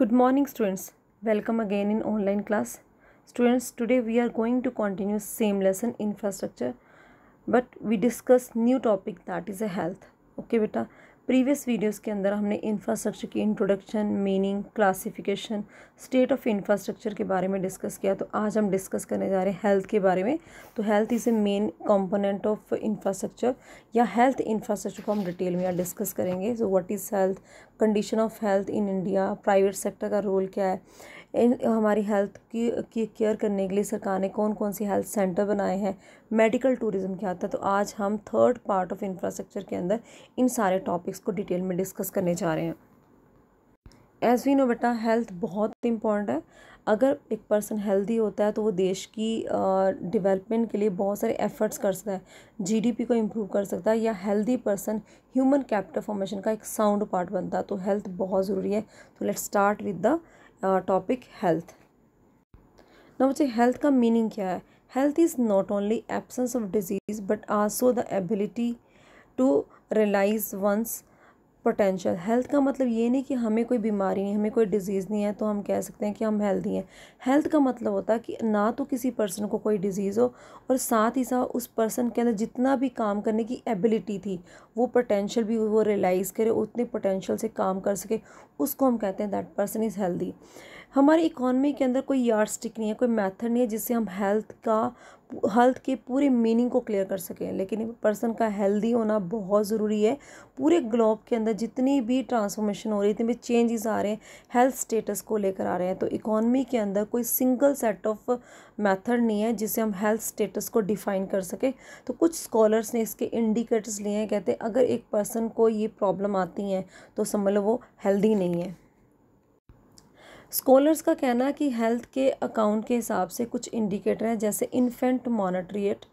good morning students welcome again in online class students today we are going to continue same lesson infrastructure but we discuss new topic that is a health okay beta previous videos के अंदर हमने infrastructure की introduction meaning classification state of infrastructure के बारे में discuss किया तो आज हम डिस्कस करने जा रहे हैं हेल्थ के बारे में तो health is a main component of infrastructure या हेल्थ इंफ्रास्ट्रक्चर को हम डिटेल में यहाँ डिस्कस करेंगे so what is health condition of health in India private sector का रोल क्या है इन हमारी हेल्थ की की केयर करने के लिए सरकार ने कौन कौन से हेल्थ सेंटर बनाए हैं मेडिकल टूरिज़्म क्या आता है तो आज हम थर्ड पार्ट ऑफ इंफ्रास्ट्रक्चर के अंदर इन सारे टॉपिक्स को डिटेल में डिस्कस करने जा रहे हैं एज वी नो बेटा हेल्थ बहुत इंपॉर्टेंट है अगर एक पर्सन हेल्दी होता है तो वो देश की डेवलपमेंट के लिए बहुत सारे एफर्ट्स कर सकता है जीडीपी को इम्प्रूव कर सकता है या healthy person human capital formation का एक साउंड पार्ट बनता है तो हेल्थ बहुत ज़रूरी है तो let start with the topic health ना बच्चे हेल्थ का मीनिंग क्या है health is not only absence of disease but also the ability to realise one's potential health का मतलब ये नहीं कि हमें कोई बीमारी नहीं हमें कोई डिजीज़ नहीं है तो हम कह सकते हैं कि हम हेल्दी हैं हेल्थ का मतलब होता है कि ना तो किसी पर्सन को कोई डिजीज़ हो और साथ ही साथ उस पर्सन के अंदर जितना भी काम करने की एबिलिटी थी वो पोटेंशियल भी वो रियलाइज़ करे उतने पोटेंशियल से काम कर सके उसको हम कहते हैं दैट पर्सन इज़ हेल्दी हमारी इकॉनमी के अंदर कोई यार्ड स्टिक नहीं है कोई मैथड नहीं है जिससे हम हेल्थ का हेल्थ के पूरे मीनिंग को क्लियर कर सकें लेकिन पर्सन का हेल्दी होना बहुत ज़रूरी है पूरे ग्लोब के अंदर जितनी भी ट्रांसफॉर्मेशन हो रही है इतने भी चेंजेस आ रहे हैं हेल्थ स्टेटस को लेकर आ रहे हैं तो इकॉनमी के अंदर कोई सिंगल सेट ऑफ मेथड नहीं है जिससे हम हेल्थ स्टेटस को डिफाइन कर सकें तो कुछ स्कॉलर्स ने इसके इंडिकेटर्स लिए हैं कहते हैं अगर एक पर्सन को ये प्रॉब्लम आती हैं तो समझ लो वो हेल्दी नहीं है स्कॉलर्स का कहना है कि हेल्थ के अकाउंट के हिसाब से कुछ इंडिकेटर हैं जैसे infant monetary rate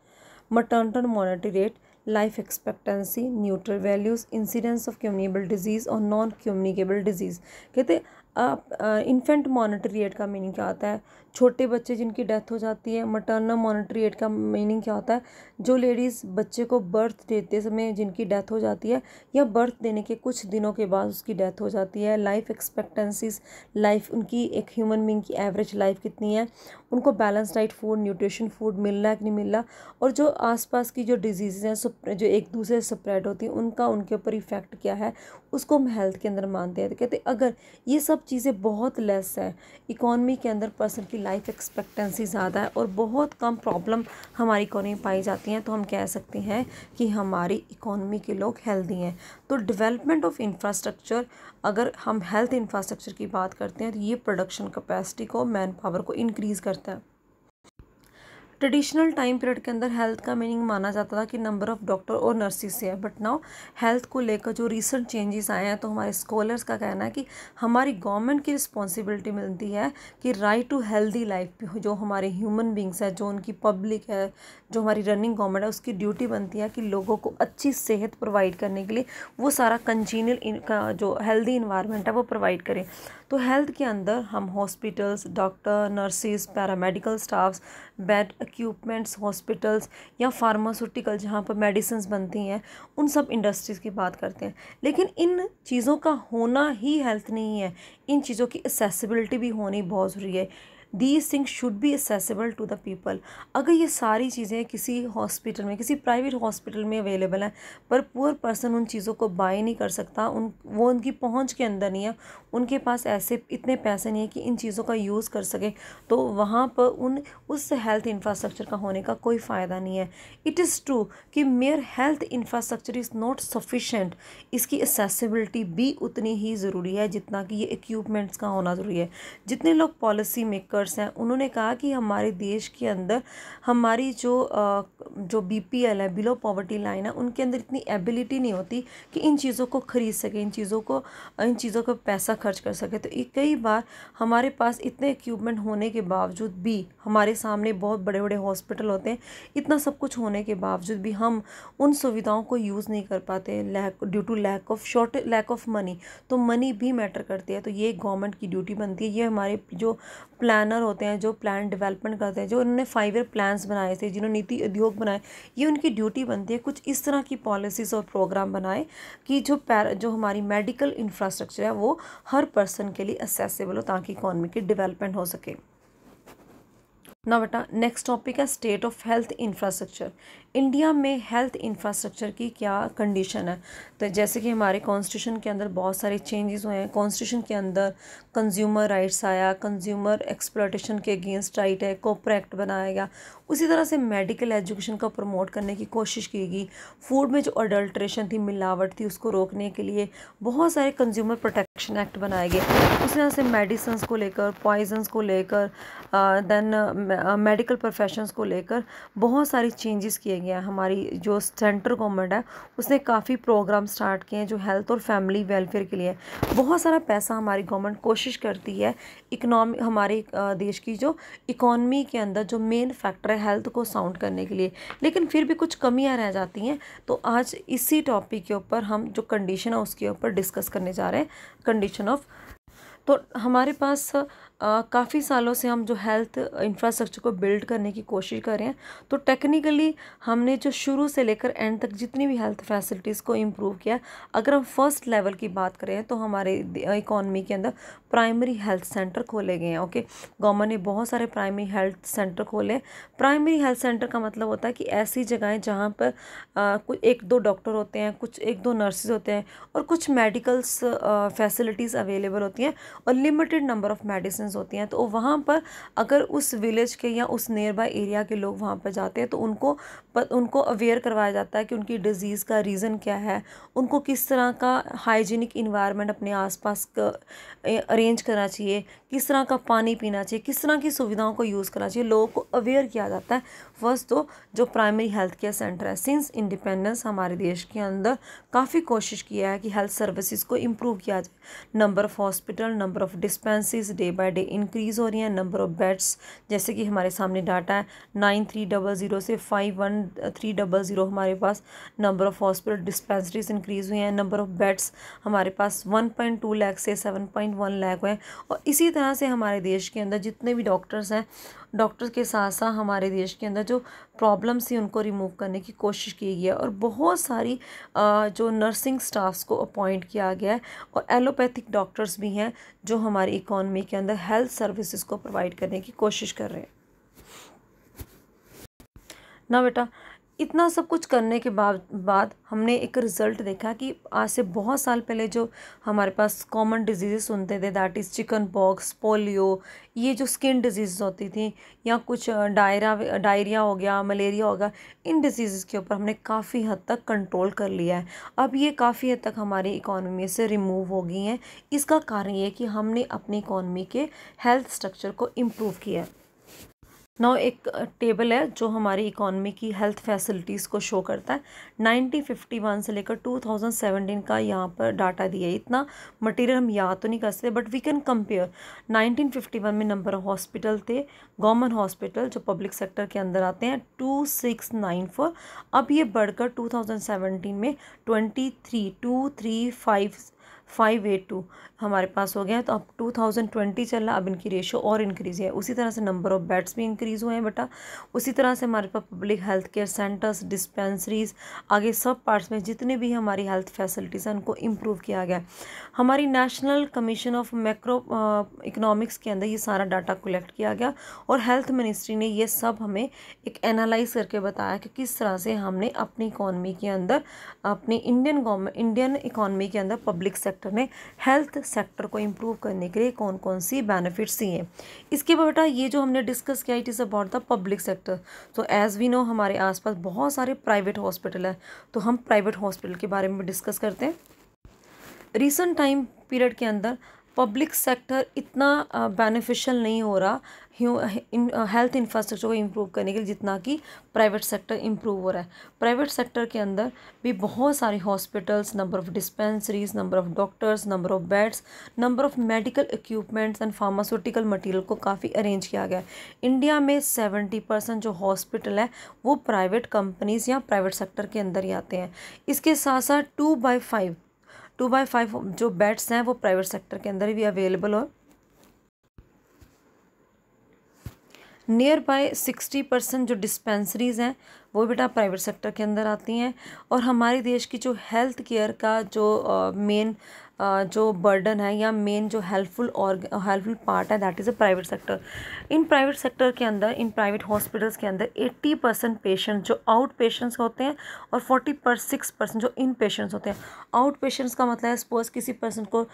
maternal monetary rate life expectancy neutral values incidence of communicable disease और नॉन कम्युनिकेबल डिजीज़ कहते आप इन्फेंट मॉनिटरी रेट का मीनिंग क्या आता है छोटे बच्चे जिनकी डेथ हो जाती है मटर्नल मॉनिटरी एड का मीनिंग क्या होता है जो लेडीज़ बच्चे को बर्थ देते समय जिनकी डेथ हो जाती है या बर्थ देने के कुछ दिनों के बाद उसकी डेथ हो जाती है लाइफ एक्सपेक्टेंसीज लाइफ उनकी एक ह्यूमन बींग की एवरेज लाइफ कितनी है उनको balance diet food nutrition food मिल रहा है कि नहीं मिल रहा और जो आसपास की जो डिजीज़ हैं जो एक दूसरे से स्प्रेड होती हैं उनका उनके ऊपर इफ़ेक्ट क्या है उसको हम हेल्थ के अंदर मानते हैं तो कहते अगर ये सब चीज़ें बहुत लेस है इकॉनमी के अंदर पर्सन की लाइफ एक्सपेक्टेंसी ज़्यादा है और बहुत कम प्रॉब्लम हमारी इकोनॉमी में पाई जाती हैं तो हम कह सकते हैं कि हमारी इकोनॉमी के लोग हेल्दी हैं तो डेवलपमेंट ऑफ इंफ्रास्ट्रक्चर अगर हम हेल्थ इंफ्रास्ट्रक्चर की बात करते हैं तो ये प्रोडक्शन कैपेसिटी को मैन पावर को इनक्रीज़ करता है ट्रेडिशनल टाइम पीरियड के अंदर हेल्थ का मीनिंग माना जाता था कि नंबर ऑफ़ डॉक्टर और नर्सिस से है बट नाउ हेल्थ को लेकर जो रिसेंट चेंजेस आए हैं तो हमारे स्कॉलर्स का कहना है कि हमारी गवर्नमेंट की रिस्पॉन्सिबिलिटी मिलती है कि राइट टू हेल्दी लाइफ जो हमारे ह्यूमन बींग्स है जो उनकी पब्लिक है जो हमारी रनिंग गवर्नमेंट है उसकी ड्यूटी बनती है कि लोगों को अच्छी सेहत प्रोवाइड करने के लिए वो सारा कंजीनियल जो हेल्दी इन्वायरमेंट है वो प्रोवाइड करें तो हेल्थ के अंदर हम hospitals doctor nurses paramedical staffs bed equipments hospitals या फार्मास्यूटिकल जहाँ पर मेडिसिन बनती हैं उन सब इंडस्ट्रीज़ की बात करते हैं लेकिन इन चीज़ों का होना ही हेल्थ नहीं है इन चीज़ों की एसेसिबिलिटी भी होनी बहुत ज़रूरी है these thing should be accessible to the people अगर ये सारी चीज़ें किसी हॉस्पिटल में किसी प्राइवेट हॉस्पिटल में अवेलेबल हैं पर पुअर पर्सन उन चीज़ों को बाय नहीं कर सकता उन वो उनकी पहुंच के अंदर नहीं है उनके पास ऐसे इतने पैसे नहीं है कि इन चीज़ों का यूज़ कर सकें तो वहाँ पर उन उस हेल्थ इंफ्रास्ट्रक्चर का होने का कोई फ़ायदा नहीं है इट इज़ ट्रू कि major health infrastructure is not sufficient इसकी एसेसिबिलिटी भी उतनी ही ज़रूरी है जितना कि ये इक्वमेंट्स का होना ज़रूरी है जितने लोग पॉलिसी मेकर वर्कर्स हैं उन्होंने कहा कि हमारे देश के अंदर हमारी जो जो बी है बिलो पॉवर्टी लाइन है उनके अंदर इतनी एबिलिटी नहीं होती कि इन चीज़ों को ख़रीद सके इन चीज़ों को इन चीज़ों पर पैसा खर्च कर सके तो कई बार हमारे पास इतने इक्विपमेंट होने के बावजूद भी हमारे सामने बहुत बड़े बड़े हॉस्पिटल होते हैं इतना सब कुछ होने के बावजूद भी हम उन सुविधाओं को यूज़ नहीं कर पाते lack due to lack of short lack of money तो मनी भी मैटर करती है तो ये गवर्नमेंट की ड्यूटी बनती है ये हमारे जो प्लान प्लानर होते हैं जो प्लान डेवलपमेंट करते हैं जो उन्होंने फाइव ईयर प्लान्स बनाए थे जिन्होंने नीति उद्योग बनाए ये उनकी ड्यूटी बनती है कुछ इस तरह की पॉलिसीज़ और प्रोग्राम बनाए कि जो पैर जो हमारी मेडिकल इंफ्रास्ट्रक्चर है वो हर पर्सन के लिए असेसेबल हो ताकि इकोनॉमी की डिवेलपमेंट हो सके ना बेटा नेक्स्ट टॉपिक है state of health infrastructure India में हेल्थ इंफ्रास्ट्रक्चर की क्या कंडीशन है तो जैसे कि हमारे कॉन्स्टिट्यूशन के अंदर बहुत सारे चेंजेस हुए हैं कॉन्स्टिट्यूशन के अंदर कंज्यूमर राइट्स आया कंज्यूमर एक्सप्लोटेशन के अगेंस्ट राइट है कोपर एक्ट बनाया गया उसी तरह से मेडिकल एजुकेशन को प्रमोट करने की कोशिश की गई फूड में जो अडल्ट्रेशन थी मिलावट थी उसको रोकने के लिए बहुत सारे कंज्यूमर प्रोटेक्शन एक्ट बनाए गए उसी तरह से मेडिसन्स को लेकर पॉइजन्स को लेकर देन मेडिकल प्रोफेशंस को लेकर बहुत सारी चेंजेस किए गए हैं हमारी जो सेंट्रल गवर्नमेंट है उसने काफ़ी प्रोग्राम स्टार्ट किए हैं जो हेल्थ और फैमिली वेलफेयर के लिए बहुत सारा पैसा हमारी गवर्नमेंट कोशिश करती है इकनॉमी हमारे देश की जो इकॉनमी के अंदर जो मेन फैक्टर है हेल्थ को साउंड करने के लिए लेकिन फिर भी कुछ कमियाँ रह जाती हैं तो आज इसी टॉपिक के ऊपर हम जो कंडीशन है उसके ऊपर डिस्कस करने जा रहे हैं कंडीशन ऑफ तो हमारे पास काफ़ी सालों से हम जो हेल्थ इंफ्रास्ट्रक्चर को बिल्ड करने की कोशिश कर रहे हैं तो टेक्निकली हमने जो शुरू से लेकर एंड तक जितनी भी हेल्थ फैसिलिटीज़ को इम्प्रूव किया अगर हम फर्स्ट लेवल की बात करें तो हमारे इकॉनमी के अंदर प्राइमरी हेल्थ सेंटर खोले गए हैं ओके गवर्नमेंट ने बहुत सारे प्राइमरी हेल्थ सेंटर खोले प्राइमरी हेल्थ सेंटर का मतलब होता है कि ऐसी जगहें जहाँ पर कुछ एक दो डॉक्टर होते हैं कुछ एक दो नर्सेज होते हैं और कुछ मेडिकल्स फैसिलिटीज़ अवेलेबल होती हैं और limited number of medicine locations होती हैं तो वहाँ पर अगर उस विलेज के या उस नियर बाई एरिया के लोग वहाँ पर जाते हैं तो उनको उनको अवेयर करवाया जाता है कि उनकी डिज़ीज़ का रीज़न क्या है उनको किस तरह का हाइजीनिक इन्वायरमेंट अपने आसपास अरेंज करना चाहिए किस तरह का पानी पीना चाहिए किस तरह की सुविधाओं को यूज़ करना चाहिए लोगों को अवेयर किया जाता है फर्स्ट तो जो प्राइमरी हेल्थ केयर सेंटर है सिंस इंडिपेंडेंस हमारे देश के अंदर काफ़ी कोशिश किया है कि हेल्थ सर्विसेज को इम्प्रूव किया जाए number of hospital number of dispensaries day by day day increase हो रही हैं नंबर ऑफ़ बेड्स जैसे कि हमारे सामने डाटा है नाइन थ्री डबल ज़ीरो से five one three double zero हमारे पास number of hospital dispensaries increase हुई हैं नंबर ऑफ़ बेड्स हमारे पास वन पॉइंट टू लैख से सेवन पॉइंट वन लैख हुए हैं और इसी तरह से हमारे देश के अंदर जितने भी डॉक्टर्स हैं डॉक्टर के साथ साथ हमारे देश के अंदर जो प्रॉब्लम्स थी उनको रिमूव करने की कोशिश की गई है और बहुत सारी जो नर्सिंग स्टाफ्स को अपॉइंट किया गया है और एलोपैथिक डॉक्टर्स भी हैं जो हमारी इकोनमी के अंदर हेल्थ सर्विसेज को प्रोवाइड करने की कोशिश कर रहे हैं ना बेटा इतना सब कुछ करने के बाद बाद हमने एक रिज़ल्ट देखा कि आज से बहुत साल पहले जो हमारे पास कॉमन डिजीज़ सुनते थे that is chicken pox polio ये जो स्किन डिजीज़ होती थी या कुछ डायरा डायरिया हो गया मलेरिया हो गया इन डिजीज़ के ऊपर हमने काफ़ी हद तक कंट्रोल कर लिया है अब ये काफ़ी हद तक हमारी इकॉनमी से रिमूव हो गई हैं इसका कारण ये कि हमने अपनी इकॉनमी के हेल्थ स्ट्रक्चर को इम्प्रूव किया है नाउ एक टेबल है जो हमारी इकोनॉमी की हेल्थ फैसिलिटीज़ को शो करता है 1951 से लेकर 2017 का यहाँ पर डाटा दिया है इतना मटेरियल हम याद तो नहीं कर सकते बट वी कैन कंपेयर 1951 में नंबर ऑफ हॉस्पिटल थे गवर्नमेंट हॉस्पिटल जो पब्लिक सेक्टर के अंदर आते हैं टू सिक्स नाइन फोर अब ये बढ़कर 2017 में twenty three two three five five eight two हमारे पास हो गया है तो अब टू थाउजेंड ट्वेंटी चल रहा है अब इनकी रेशो और इंक्रीज़ है उसी तरह से नंबर ऑफ़ बेड्स भी इंक्रीज़ हुए हैं बेटा उसी तरह से हमारे पास public health care centres dispensaries आगे सब पार्ट्स में जितने भी हमारी हेल्थ फैसिलिटीज़ हैं उनको इम्प्रूव किया गया हमारी national commission of macroeconomics के अंदर ये सारा डाटा कलेक्ट किया गया और हेल्थ मिनिस्ट्री ने ये सब हमें एक एनालाइज करके बताया कि किस तरह से हमने अपनी इकॉनमी के अंदर अपनी इंडियन गवर्नमेंट इंडियन इकॉनमी के अंदर पब्लिक सेक्टर सेक्टर ने हेल्थ सेक्टर को इम्प्रूव करने के लिए कौन कौन सी बेनिफिट्स दी हैं इसके बाद बेटा ये जो हमने डिस्कस किया it is about the public sector तो एज़ वी नो हमारे आसपास बहुत सारे प्राइवेट हॉस्पिटल हैं तो हम प्राइवेट हॉस्पिटल के बारे में डिस्कस करते हैं रिसेंट टाइम पीरियड के अंदर पब्लिक सेक्टर इतना बेनिफिशियल नहीं हो रहा हेल्थ इंफ्रास्ट्रक्चर को इम्प्रूव करने के लिए जितना कि प्राइवेट सेक्टर इम्प्रूव हो रहा है प्राइवेट सेक्टर के अंदर भी बहुत सारे hospitals number of dispensaries number of doctors number of beds number of medical equipments and pharmaceutical material को काफ़ी अरेंज किया गया है इंडिया में सेवेंटी परसेंट जो हॉस्पिटल है वो प्राइवेट कंपनीज़ या प्राइवेट सेक्टर के अंदर ही आते हैं इसके साथ साथ two by five two by five जो बेड्स हैं वो प्राइवेट सेक्टर के अंदर भी अवेलेबल हो नियर बाय सिक्सटी परसेंट जो डिस्पेंसरीज हैं वो बेटा प्राइवेट सेक्टर के अंदर आती हैं और हमारे देश की जो हेल्थ केयर का जो मेन जो बर्डन है या मेन जो हेल्पफुल और हेल्पफुल पार्ट है that is a private sector इन प्राइवेट सेक्टर के अंदर इन प्राइवेट हॉस्पिटल्स के अंदर एट्टी परसेंट पेशेंट जो आउट पेशेंट्स होते हैं और फोर्टी पर सिक्स परसेंट जो इन पेशेंट्स होते हैं आउट पेशेंट्स का मतलब है सपोज किसी पर्सन को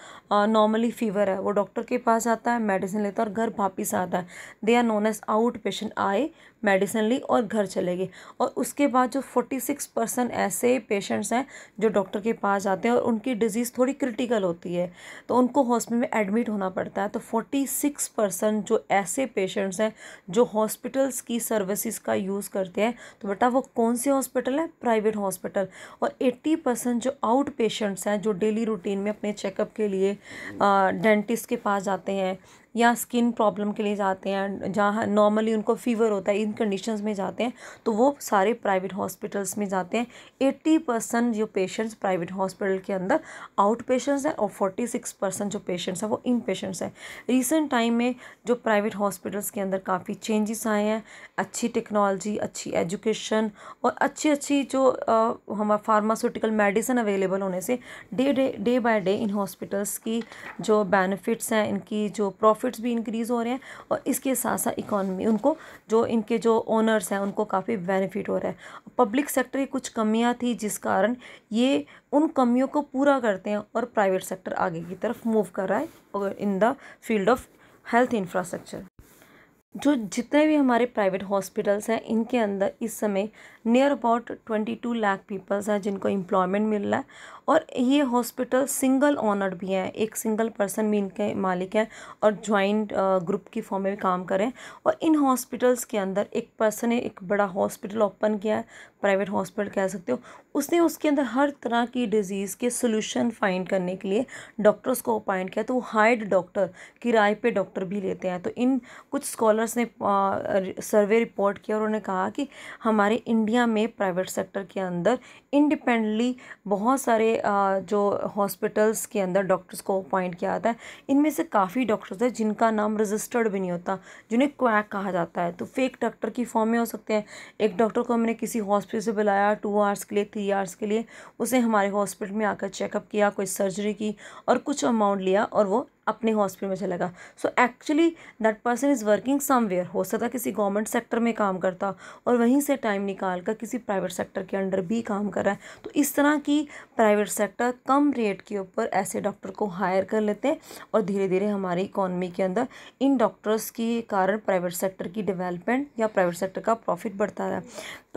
नॉर्मली फीवर है वो डॉक्टर के पास आता है मेडिसिन लेता है और घर वापिस आता है they are known as outpatient आए मेडिसिन ली और घर चले गए और उसके बाद जो फोर्टी सिक्स परसेंट ऐसे पेशेंट्स हैं जो डॉक्टर के पास जाते हैं और उनकी डिज़ीज़ थोड़ी क्रिटिकल होती है तो उनको हॉस्पिटल में एडमिट होना पड़ता है तो फोर्टी सिक्स परसेंट जो ऐसे पेशेंट्स हैं जो हॉस्पिटल्स की सर्विसेज का यूज़ करते हैं तो बेटा वो कौन से हॉस्पिटल है प्राइवेट हॉस्पिटल और एट्टी परसेंट जो आउट पेशेंट्स हैं जो डेली रूटीन में अपने चेकअप के लिए डेंटिस्ट के पास जाते हैं या स्किन प्रॉब्लम के लिए जाते हैं जहाँ नॉर्मली उनको फीवर होता है इन कंडीशंस में जाते हैं तो वो सारे प्राइवेट हॉस्पिटल्स में जाते हैं एट्टी परसेंट जो पेशेंट्स प्राइवेट हॉस्पिटल के अंदर आउट पेशेंट्स हैं और फोर्टी सिक्स परसेंट जो पेशेंट्स हैं वो इन पेशेंट्स हैं रिसेंट टाइम में जो प्राइवेट हॉस्पिटल्स के अंदर काफ़ी चेंजेस आए हैं अच्छी टेक्नोलॉजी अच्छी एजुकेशन और अच्छी अच्छी जो हमारा फार्मास्यूटिकल मेडिसिन अवेलेबल होने से day day day by day इन हॉस्पिटल्स की जो बेनिफिट्स हैं इनकी जो प्रॉफिट प्रॉफिट्स भी इंक्रीज़ हो रहे हैं और इसके साथ साथ इकॉनमी उनको जो इनके जो ओनर्स हैं उनको काफ़ी बेनिफिट हो रहा है पब्लिक सेक्टर की कुछ कमियां थी जिस कारण ये उन कमियों को पूरा करते हैं और प्राइवेट सेक्टर आगे की तरफ मूव कर रहा है और in the field of health infrastructure जो जितने भी हमारे प्राइवेट हॉस्पिटल्स हैं इनके अंदर इस समय near about twenty two lakh peoples हैं जिनको एम्प्लॉयमेंट मिल रहा है और ये हॉस्पिटल सिंगल ऑनर भी हैं एक सिंगल पर्सन भी इनके मालिक हैं और जॉइंट ग्रुप की फॉर्म में भी काम करें और इन हॉस्पिटल्स के अंदर एक पर्सन ने एक बड़ा हॉस्पिटल ओपन किया है प्राइवेट हॉस्पिटल कह सकते हो उसने उसके अंदर हर तरह की डिज़ीज़ के सोल्यूशन फाइंड करने के लिए डॉक्टर्स को अपॉइंट किया तो वो हायर्ड डॉक्टर किराए पर डॉक्टर भी लेते हैं तो इन कुछ स्कॉलर्स ने सर्वे रिपोर्ट किया और उन्होंने कहा कि हमारे इंडिया इंडिया में प्राइवेट सेक्टर के अंदर इंडिपेंडली बहुत सारे जो हॉस्पिटल्स के अंदर डॉक्टर्स को अपॉइंट किया जाता है इनमें से काफ़ी डॉक्टर्स हैं जिनका नाम रजिस्टर्ड भी नहीं होता जिन्हें क्वैक कहा जाता है तो फेक डॉक्टर की फॉर्म में हो सकते हैं एक डॉक्टर को हमने किसी हॉस्पिटल से बुलाया टू आवर्स के लिए थ्री आवर्स के लिए उसे हमारे हॉस्पिटल में आकर चेकअप किया कोई सर्जरी की और कुछ अमाउंट लिया और वो अपने हॉस्पिटल में चलेगा so actually that person is working somewhere हो सकता किसी गवर्नमेंट सेक्टर में काम करता और वहीं से टाइम निकाल कर किसी प्राइवेट सेक्टर के अंडर भी काम कर रहा है तो इस तरह की प्राइवेट सेक्टर कम रेट के ऊपर ऐसे डॉक्टर को हायर कर लेते हैं और धीरे धीरे हमारी इकॉनमी के अंदर इन डॉक्टर्स के कारण प्राइवेट सेक्टर की डेवलपमेंट या प्राइवेट सेक्टर का प्रॉफिट बढ़ता रहा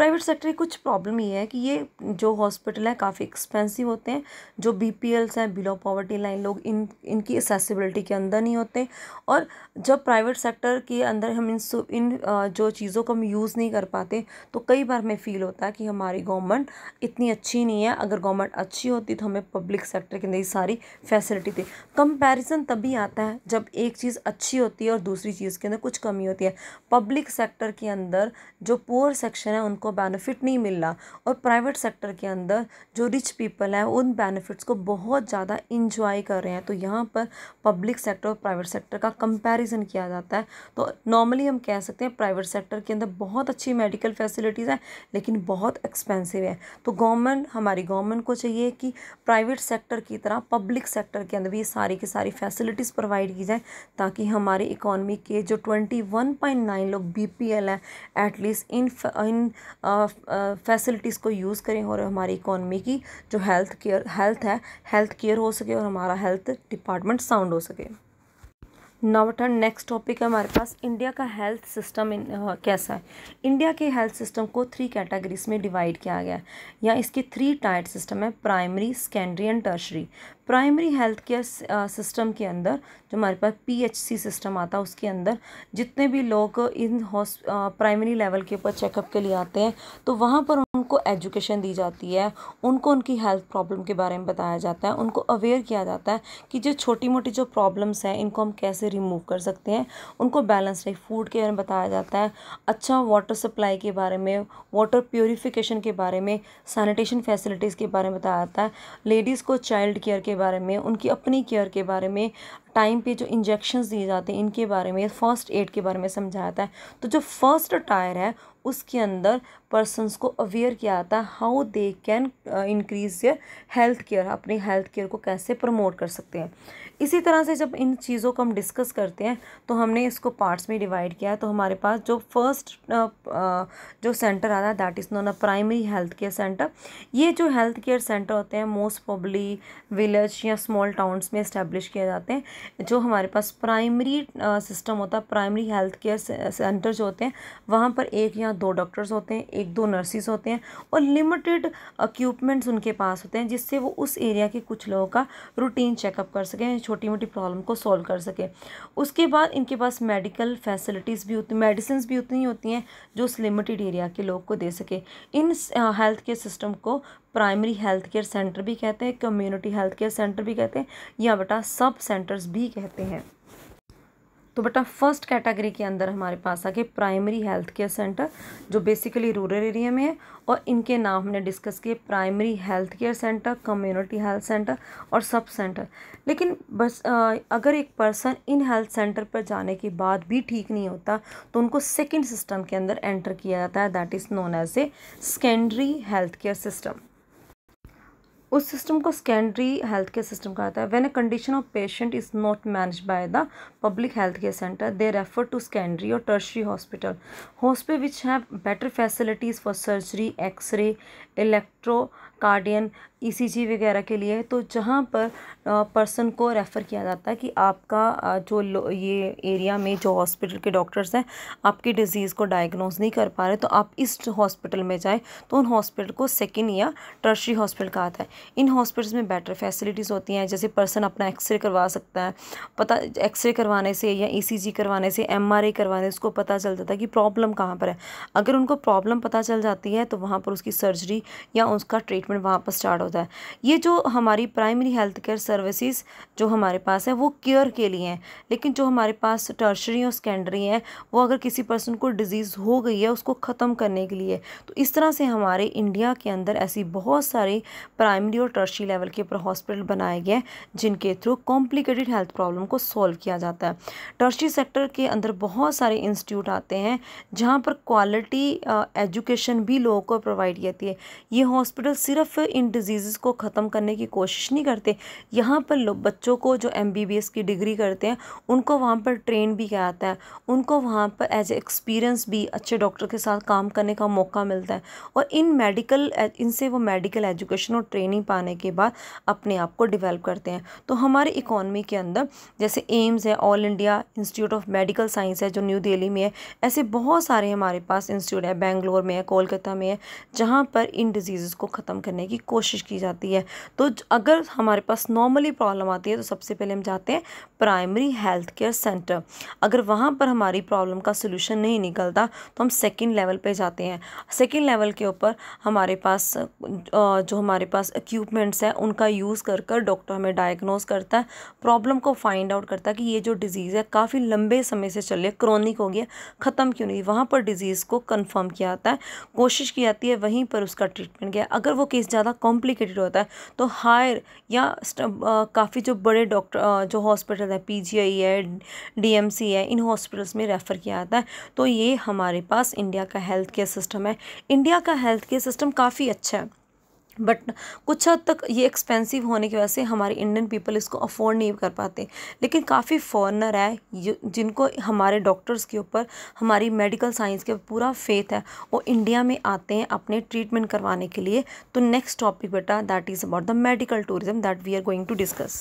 प्राइवेट सेक्टर की कुछ प्रॉब्लम ये है कि ये जो हॉस्पिटल हैं काफ़ी एक्सपेंसिव होते हैं जो बी पी एल्स हैं बिलो पॉवर्टी लाइन लोग इन इनकी एसेसिबिलिटी के अंदर नहीं होते और जब प्राइवेट सेक्टर के अंदर हम इन इन जो चीज़ों को हम यूज़ नहीं कर पाते तो कई बार हमें फील होता है कि हमारी गवर्नमेंट इतनी अच्छी नहीं है अगर गवर्नमेंट अच्छी होती तो हमें पब्लिक सेक्टर के अंदर ये सारी फैसिलिटी थी कंपेरिजन तभी आता है जब एक चीज़ अच्छी होती है और दूसरी चीज़ के अंदर कुछ कमी होती है पब्लिक सेक्टर के अंदर जो पुअर सेक्शन है उनको बेनिफिट नहीं मिल रहा और प्राइवेट सेक्टर के अंदर जो रिच पीपल हैं उन बेनिफिट्स को बहुत ज़्यादा इंजॉय कर रहे हैं तो यहाँ पर पब्लिक सेक्टर और प्राइवेट सेक्टर का कंपैरिजन किया जाता है तो नॉर्मली हम कह सकते हैं प्राइवेट सेक्टर के अंदर बहुत अच्छी मेडिकल फैसिलिटीज़ हैं लेकिन बहुत एक्सपेंसिव है तो गवर्नमेंट हमारी गवर्नमेंट को चाहिए कि प्राइवेट सेक्टर की तरह पब्लिक सेक्टर के अंदर भी सारी की सारी फैसिलिटीज़ प्रोवाइड की जाए ताकि हमारी इकॉनमी के जो ट्वेंटी वन पॉइंट नाइन लोग बी पी एल है एटलीस्ट इन इन फैसिलिटीज़ को यूज़ करें और हमारी इकोनमी की जो हेल्थ केयर हेल्थ है हेल्थ केयर हो सके और हमारा हेल्थ डिपार्टमेंट साउंड हो सके नवटन नेक्स्ट टॉपिक है हमारे पास इंडिया का हेल्थ सिस्टम इन आ, कैसा है इंडिया के हेल्थ सिस्टम को थ्री कैटेगरीज में डिवाइड किया गया है या इसके थ्री टायर सिस्टम है primary secondary and tertiary primary health care system के अंदर जो हमारे पास पीएचसी सिस्टम आता है उसके अंदर जितने भी लोग इन हॉस् प्राइमरी लेवल के ऊपर चेकअप के लिए आते हैं तो वहाँ पर उनको एजुकेशन दी जाती है उनको उनकी हेल्थ प्रॉब्लम के बारे में बताया जाता है उनको अवेयर किया जाता है कि जो छोटी मोटी जो प्रॉब्लम्स हैं इनको हम कैसे रिमूव कर सकते हैं उनको बैलेंस लाइफ फूड के बारे में बताया जाता है अच्छा वाटर सप्लाई के बारे में वाटर प्योरीफिकेशन के बारे में सैनिटेशन फैसिलिटीज़ के बारे में बताया जाता है लेडीज़ को चाइल्ड केयर के बारे में उनकी अपनी केयर के बारे में टाइम पे जो इंजेक्शंस दिए जाते हैं इनके बारे में फ़र्स्ट एड के बारे में जाता है तो जो फर्स्ट टायर है उसके अंदर पर्सनस को अवेयर किया जाता है how they can increase your health care अपनी हेल्थ केयर को कैसे प्रमोट कर सकते हैं इसी तरह से जब इन चीज़ों को हम डिस्कस करते हैं तो हमने इसको पार्ट्स में डिवाइड किया है तो हमारे पास जो फर्स्ट uh, uh, जो सेंटर आता है that is known a primary health care centre ये जो हेल्थ केयर सेंटर होते हैं मोस्ट पॉबली विलेज या स्मॉल टाउन्स में इस्टेब्लिश किए जाते हैं जो हमारे पास प्राइमरी सिस्टम होता है प्राइमरी हेल्थ केयर सेंटर जो होते हैं वहाँ पर एक या दो डॉक्टर्स होते हैं एक दो नर्सिस होते हैं और लिमिटेड इक्यूपमेंट्स उनके पास होते हैं जिससे वो उस एरिया के कुछ लोगों का रूटीन चेकअप कर सकें छोटी मोटी प्रॉब्लम को सॉल्व कर सकें उसके बाद इनके पास मेडिकल फैसिलिटीज़ भी होती मेडिसिन भी उतनी होती हैं जो उस लिमिटेड एरिया के लोग को दे सके इन हेल्थ केयर सिस्टम को प्राइमरी हेल्थ केयर सेंटर भी कहते हैं कम्युनिटी हेल्थ केयर सेंटर भी कहते हैं या बेटा सब सेंटर्स भी कहते हैं तो बेटा फर्स्ट कैटेगरी के अंदर हमारे पास आ गए प्राइमरी हेल्थ केयर सेंटर जो बेसिकली रूरल एरिया में है और इनके नाम हमने डिस्कस किए primary health care centre community health centre और सब सेंटर लेकिन बस अगर एक पर्सन इन हेल्थ सेंटर पर जाने के बाद भी ठीक नहीं होता तो उनको सेकेंड सिस्टम के अंदर एंटर किया जाता है that is known as a secondary health care system उस सिस्टम को सेकेंडरी हेल्थ केयर सिस्टम कहा जाता है when a condition of patient is not manage by the public health care centre they refer to secondary और tertiary hospital hospital which have better facilities for surgery x ray electrocardiogram ECG e वगैरह के लिए तो जहाँ पर person को refer किया जाता है कि आपका जो ये एरिया में जो हॉस्पिटल के डॉक्टर्स हैं आपकी डिज़ीज़ को डायग्नोज नहीं कर पा रहे तो आप इस हॉस्पिटल में जाएँ तो उन हॉस्पिटल को सेकेंड या टर्शरी हॉस्पिटल कहा था इन हॉस्पिटल्स में बेटर फैसिलिटीज़ होती हैं जैसे पर्सन अपना एक्सरे करवा सकता है पता एक्सरे करवाने से या ई e करवाने से एम करवाने से उसको पता चल जाता है कि प्रॉब्लम कहाँ पर है अगर उनको प्रॉब्लम पता चल जाती है तो वहाँ पर उसकी सर्जरी या उसका ट्रीटमेंट ट्रीटमेंट वहाँ पर स्टार्ट होता है ये जो हमारी प्राइमरी हेल्थ केयर सर्विसेज जो हमारे पास है वो केयर के लिए हैं लेकिन जो हमारे पास टर्शरी और सेकेंडरी हैं वो अगर किसी पर्सन को डिज़ीज़ हो गई है उसको ख़त्म करने के लिए तो इस तरह से हमारे इंडिया के अंदर ऐसी बहुत सारी प्राइमरी और टर्शरी लेवल के ऊपर हॉस्पिटल बनाए गए हैं जिनके थ्रू कॉम्प्लिकेटेड हेल्थ प्रॉब्लम को सॉल्व किया जाता है टर्शरी सेक्टर के अंदर बहुत सारे इंस्टीट्यूट आते हैं जहाँ पर क्वालिटी एजुकेशन भी लोगों को प्रोवाइड की जाती है ये हॉस्पिटल सिर्फ सिर्फ इन डिजीज़ को ख़त्म करने की कोशिश नहीं करते यहाँ पर लोग बच्चों को जो एम बी बी एस की डिग्री करते हैं उनको वहाँ पर ट्रेन भी किया जाता है उनको वहाँ पर एज ए एक्सपीरियंस भी अच्छे डॉक्टर के साथ काम करने का मौका मिलता है और इन मेडिकल इनसे वो मेडिकल एजुकेशन और ट्रेनिंग पाने के बाद अपने आप को डिवेल्प करते हैं तो हमारी इकॉनमी के अंदर जैसे एम्स है All India Institute of Medical Science है जो न्यू दिल्ली में है ऐसे बहुत सारे हमारे पास इंस्टीट्यूट है बेंगलोर में है कोलकाता में है जहाँ पर इन डिजीज़ को ख़त्म करने की कोशिश की जाती है तो अगर हमारे पास नॉर्मली प्रॉब्लम आती है तो सबसे पहले हम जाते हैं प्राइमरी हेल्थ केयर सेंटर अगर वहाँ पर हमारी प्रॉब्लम का सोल्यूशन नहीं निकलता तो हम सेकेंड लेवल पर जाते हैं सेकेंड लेवल के ऊपर हमारे पास जो हमारे पास इक्यूपमेंट्स हैं उनका यूज़ कर कर डॉक्टर हमें डायग्नोज करता है प्रॉब्लम को फाइंड आउट करता है कि ये जो डिज़ीज़ है काफ़ी लंबे समय से चल रही है क्रॉनिक हो गया ख़त्म क्यों नहीं वहाँ पर डिज़ीज़ को कन्फर्म किया जाता है कोशिश की जाती है वहीं पर उसका ट्रीटमेंट किया अगर वो केस केस ज़्यादा कॉम्प्लिकेटेड होता है तो हायर या काफ़ी जो बड़े डॉक्टर जो हॉस्पिटल है पीजीआई है डीएमसी है इन हॉस्पिटल्स में रेफ़र किया जाता है तो ये हमारे पास इंडिया का हेल्थ केयर सिस्टम है इंडिया का हेल्थ केयर सिस्टम काफ़ी अच्छा है बट कुछ हद तक ये एक्सपेंसिव होने की वजह से हमारे इंडियन पीपल इसको अफोर्ड नहीं कर पाते लेकिन काफ़ी फॉरनर है जिनको हमारे डॉक्टर्स के ऊपर हमारी मेडिकल साइंस के पूरा फेथ है वो इंडिया में आते हैं अपने ट्रीटमेंट करवाने के लिए तो नेक्स्ट टॉपिक बेटा that is about the medical tourism that we are going to discuss